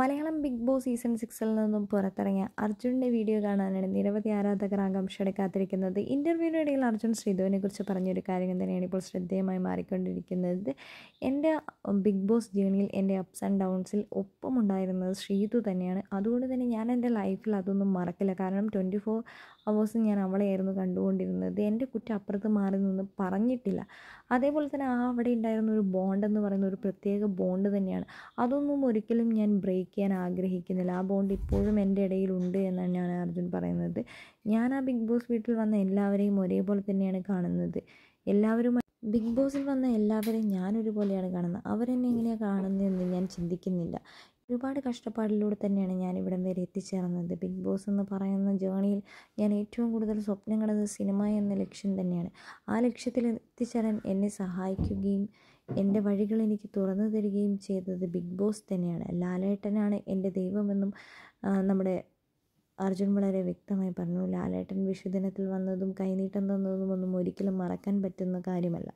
Malayalam big boss season സിക്സിൽ നിന്നും പുറത്തിറങ്ങിയ അർജുൻ്റെ വീഡിയോ കാണാനാണ് നിരവധി ആരാധകർ ആകാംക്ഷയോടെ കാത്തിരിക്കുന്നത് ഇൻ്റർവ്യൂവിൻ്റെ ഇടയിൽ അർജുൻ ശ്രീധുവിനെ കുറിച്ച് പറഞ്ഞൊരു കാര്യം തന്നെയാണ് ഇപ്പോൾ ശ്രദ്ധേയമായി മാറിക്കൊണ്ടിരിക്കുന്നത് എൻ്റെ ബിഗ് ബോസ് ജേണിയിൽ എൻ്റെ അപ്സ് ആൻഡ് ഡൗൺസിൽ ഒപ്പമുണ്ടായിരുന്നത് ശ്രീധു തന്നെയാണ് അതുകൊണ്ട് തന്നെ ഞാൻ എൻ്റെ ലൈഫിൽ അതൊന്നും മറക്കില്ല കാരണം ട്വൻറ്റി ഫോർ അവേഴ്സ് ഞാൻ അവളെയായിരുന്നു കണ്ടുകൊണ്ടിരുന്നത് എൻ്റെ കുറ്റം അപ്പുറത്ത് മാറി നിന്ന് പറഞ്ഞിട്ടില്ല അതേപോലെ തന്നെ ആ അവിടെ ഉണ്ടായിരുന്ന ഒരു ബോണ്ട് എന്ന് പറയുന്ന ഒരു പ്രത്യേക ബോണ്ട് തന്നെയാണ് അതൊന്നും ഒരിക്കലും ഞാൻ ബ്രേക്ക് ബ്രേക്ക് ആഗ്രഹിക്കുന്നില്ല ആ ബോണ്ട് ഇപ്പോഴും എൻ്റെ ഇടയിൽ ഉണ്ട് എന്നാണ് ഞാൻ അർജുൻ പറയുന്നത് ഞാൻ ആ ബിഗ് ബോസ് വീട്ടിൽ വന്ന എല്ലാവരെയും ഒരേപോലെ തന്നെയാണ് കാണുന്നത് എല്ലാവരും ബിഗ് ബോസിൽ വന്ന എല്ലാവരെയും ഞാൻ ഒരുപോലെയാണ് കാണുന്നത് അവരെന്നെ എങ്ങനെയാണ് കാണുന്നതെന്ന് ഞാൻ ചിന്തിക്കുന്നില്ല ഒരുപാട് കഷ്ടപ്പാടിലൂടെ തന്നെയാണ് ഞാൻ ഇവിടം വരെ എത്തിച്ചേർന്നത് ബിഗ് ബോസ് എന്ന് പറയുന്ന ജേണിയിൽ ഞാൻ ഏറ്റവും കൂടുതൽ സ്വപ്നം കണ്ടത് സിനിമ എന്ന ലക്ഷ്യം തന്നെയാണ് ആ ലക്ഷ്യത്തിൽ എത്തിച്ചേരാൻ എന്നെ സഹായിക്കുകയും എൻ്റെ വഴികൾ എനിക്ക് തുറന്നു തരികയും ചെയ്തത് ബിഗ് ബോസ് തന്നെയാണ് ലാലേട്ടനാണ് എൻ്റെ ദൈവമെന്നും നമ്മുടെ അർജുൻ വളരെ വ്യക്തമായി പറഞ്ഞു ലാലേട്ടൻ വിഷുദിനത്തിൽ വന്നതും കൈനീട്ടം തന്നതും ഒന്നും ഒരിക്കലും മറക്കാൻ പറ്റുന്ന കാര്യമല്ല